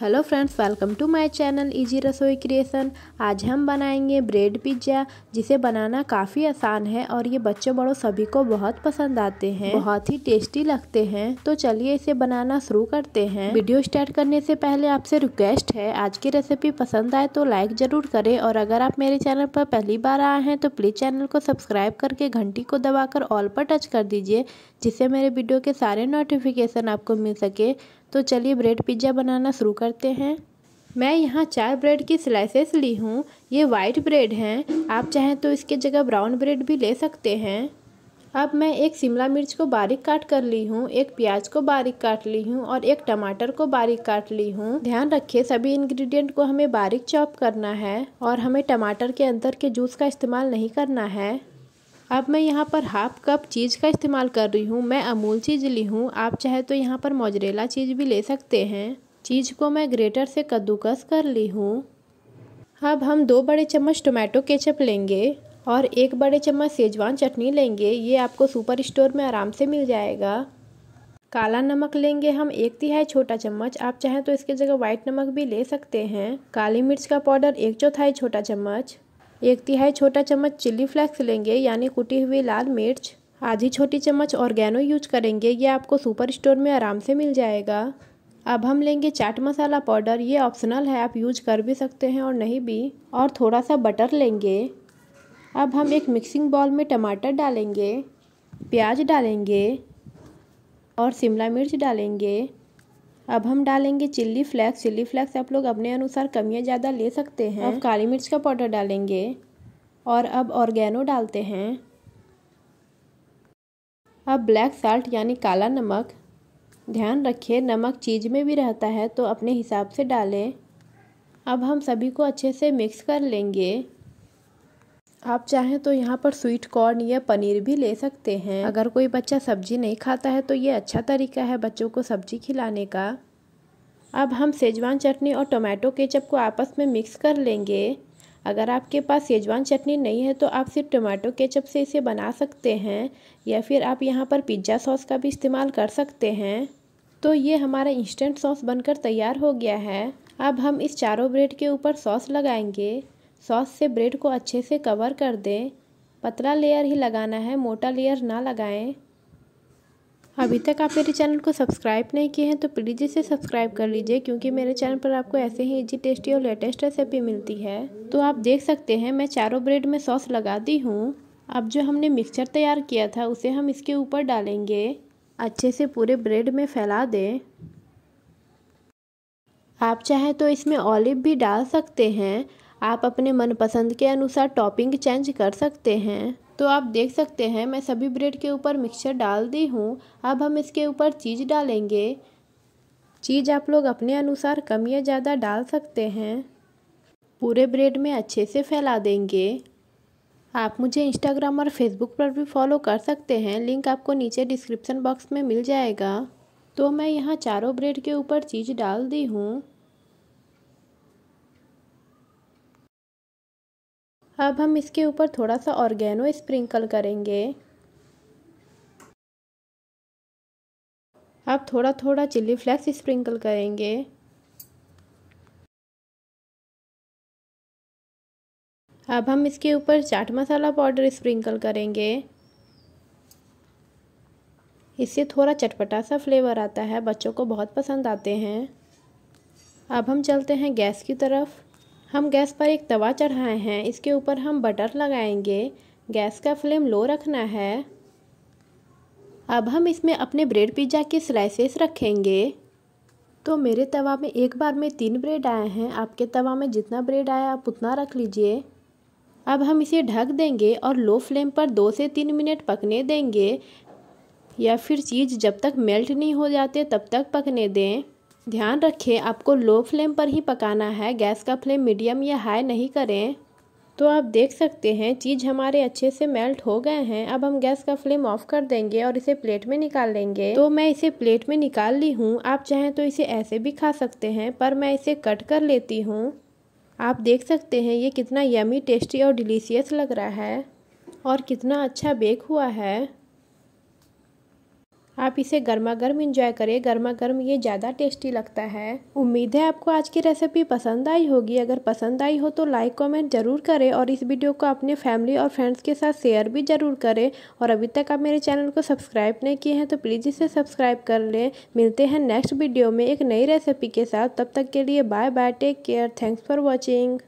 hello friends welcome to my channel easy रसोई creation आज हम बनाएंगे ब्रेड पिज्ज़ा जिसे बनाना काफ़ी आसान है और ये बच्चों बड़ों सभी को बहुत पसंद आते हैं बहुत ही टेस्टी लगते हैं तो चलिए इसे बनाना शुरू करते हैं वीडियो स्टार्ट करने से पहले आपसे रिक्वेस्ट है आज की रेसिपी पसंद आए तो लाइक ज़रूर करें और अगर आप मेरे चैनल पर पहली बार आए हैं तो प्लीज़ चैनल को सब्सक्राइब करके घंटी को दबा ऑल पर टच कर दीजिए जिससे मेरे वीडियो के सारे नोटिफिकेशन आपको मिल सके तो चलिए ब्रेड पिज़्ज़ा बनाना शुरू करते हैं मैं यहाँ चार ब्रेड की स्लाइसेस ली हूँ ये वाइट ब्रेड हैं आप चाहें तो इसके जगह ब्राउन ब्रेड भी ले सकते हैं अब मैं एक शिमला मिर्च को बारीक काट कर ली हूँ एक प्याज को बारीक काट ली हूँ और एक टमाटर को बारीक काट ली हूँ ध्यान रखिए सभी इंग्रेडिएंट को हमें बारीक चॉप करना है और हमें टमाटर के अंदर के जूस का इस्तेमाल नहीं करना है अब मैं यहाँ पर हाफ कप चीज़ का इस्तेमाल कर रही हूँ मैं अमूल चीज़ ली हूँ आप चाहे तो यहाँ पर मोजरेला चीज़ भी ले सकते हैं चीज़ को मैं ग्रेटर से कद्दूकस कर ली हूँ अब हम दो बड़े चम्मच टोमेटो केचप लेंगे और एक बड़े चम्मच सेजवान चटनी लेंगे ये आपको सुपर स्टोर में आराम से मिल जाएगा काला नमक लेंगे हम एक तिहाई छोटा चम्मच आप चाहें तो इसके जगह वाइट नमक भी ले सकते हैं काली मिर्च का पाउडर एक चौथाई छोटा चम्मच एक तिहाई छोटा चम्मच चिली फ्लेक्स लेंगे यानी कुटी हुई लाल मिर्च आधी छोटी चम्मच ऑर्गेनो यूज करेंगे ये आपको सुपर स्टोर में आराम से मिल जाएगा अब हम लेंगे चाट मसाला पाउडर ये ऑप्शनल है आप यूज कर भी सकते हैं और नहीं भी और थोड़ा सा बटर लेंगे अब हम एक मिक्सिंग बॉल में टमाटर डालेंगे प्याज डालेंगे और शिमला मिर्च डालेंगे अब हम डालेंगे चिल्ली फ्लेक्स चिल्ली फ्लेक्स आप लोग अपने अनुसार कम या ज़्यादा ले सकते हैं अब काली मिर्च का पाउडर डालेंगे और अब ऑर्गेनो डालते हैं अब ब्लैक साल्ट यानी काला नमक ध्यान रखिए नमक चीज़ में भी रहता है तो अपने हिसाब से डालें अब हम सभी को अच्छे से मिक्स कर लेंगे आप चाहें तो यहाँ पर स्वीट कॉर्न या पनीर भी ले सकते हैं अगर कोई बच्चा सब्जी नहीं खाता है तो ये अच्छा तरीका है बच्चों को सब्जी खिलाने का अब हम सेजवान चटनी और टोमेटो केचप को आपस में मिक्स कर लेंगे अगर आपके पास सेजवान चटनी नहीं है तो आप सिर्फ टोमेटो केचप से इसे बना सकते हैं या फिर आप यहाँ पर पिज्ज़ा सॉस का भी इस्तेमाल कर सकते हैं तो ये हमारा इंस्टेंट सॉस बनकर तैयार हो गया है अब हम इस चारों ब्रेड के ऊपर सॉस लगाएंगे सॉस से ब्रेड को अच्छे से कवर कर दें पतला लेयर ही लगाना है मोटा लेयर ना लगाएं अभी तक आप मेरे चैनल को सब्सक्राइब नहीं किए हैं तो प्लीज़ इसे सब्सक्राइब कर लीजिए क्योंकि मेरे चैनल पर आपको ऐसे ही इजी टेस्टी और लेटेस्ट रेसिपी मिलती है तो आप देख सकते हैं मैं चारों ब्रेड में सॉस लगा दी हूँ अब जो हमने मिक्सचर तैयार किया था उसे हम इसके ऊपर डालेंगे अच्छे से पूरे ब्रेड में फैला दें आप चाहें तो इसमें ऑलिव भी डाल सकते हैं आप अपने मनपसंद के अनुसार टॉपिंग चेंज कर सकते हैं तो आप देख सकते हैं मैं सभी ब्रेड के ऊपर मिक्सचर डाल दी हूँ अब हम इसके ऊपर चीज़ डालेंगे चीज़ आप लोग अपने अनुसार कम या ज़्यादा डाल सकते हैं पूरे ब्रेड में अच्छे से फैला देंगे आप मुझे इंस्टाग्राम और फेसबुक पर भी फॉलो कर सकते हैं लिंक आपको नीचे डिस्क्रिप्शन बॉक्स में मिल जाएगा तो मैं यहाँ चारों ब्रेड के ऊपर चीज़ डाल दी हूँ अब हम इसके ऊपर थोड़ा सा ऑर्गेनो स्प्रिंकल करेंगे अब थोड़ा थोड़ा चिल्ली फ्लेक्स स्प्रिंकल करेंगे अब हम इसके ऊपर चाट मसाला पाउडर स्प्रिंकल करेंगे इससे थोड़ा चटपटा सा फ्लेवर आता है बच्चों को बहुत पसंद आते हैं अब हम चलते हैं गैस की तरफ हम गैस पर एक तवा चढ़ाए हैं इसके ऊपर हम बटर लगाएंगे गैस का फ्लेम लो रखना है अब हम इसमें अपने ब्रेड पिज़्ज़ा के स्लाइसेस रखेंगे तो मेरे तवा में एक बार में तीन ब्रेड आए हैं आपके तवा में जितना ब्रेड आया आप उतना रख लीजिए अब हम इसे ढक देंगे और लो फ्लेम पर दो से तीन मिनट पकने देंगे या फिर चीज़ जब तक मेल्ट नहीं हो जाते तब तक पकने दें ध्यान रखें आपको लो फ्लेम पर ही पकाना है गैस का फ्लेम मीडियम या हाई नहीं करें तो आप देख सकते हैं चीज़ हमारे अच्छे से मेल्ट हो गए हैं अब हम गैस का फ्लेम ऑफ कर देंगे और इसे प्लेट में निकाल लेंगे तो मैं इसे प्लेट में निकाल ली हूँ आप चाहें तो इसे ऐसे भी खा सकते हैं पर मैं इसे कट कर लेती हूँ आप देख सकते हैं ये कितना यमी टेस्टी और डिलीशियस लग रहा है और कितना अच्छा बेक हुआ है आप इसे गर्मा गर्म इंजॉय करें गर्मा गर्म ये ज़्यादा टेस्टी लगता है उम्मीद है आपको आज की रेसिपी पसंद आई होगी अगर पसंद आई हो तो लाइक कमेंट ज़रूर करें और इस वीडियो को अपने फैमिली और फ्रेंड्स के साथ शेयर भी ज़रूर करें और अभी तक आप मेरे चैनल को सब्सक्राइब नहीं किए हैं तो प्लीज़ इसे सब्सक्राइब कर लें मिलते हैं नेक्स्ट वीडियो में एक नई रेसिपी के साथ तब तक के लिए bye bye take care thanks for watching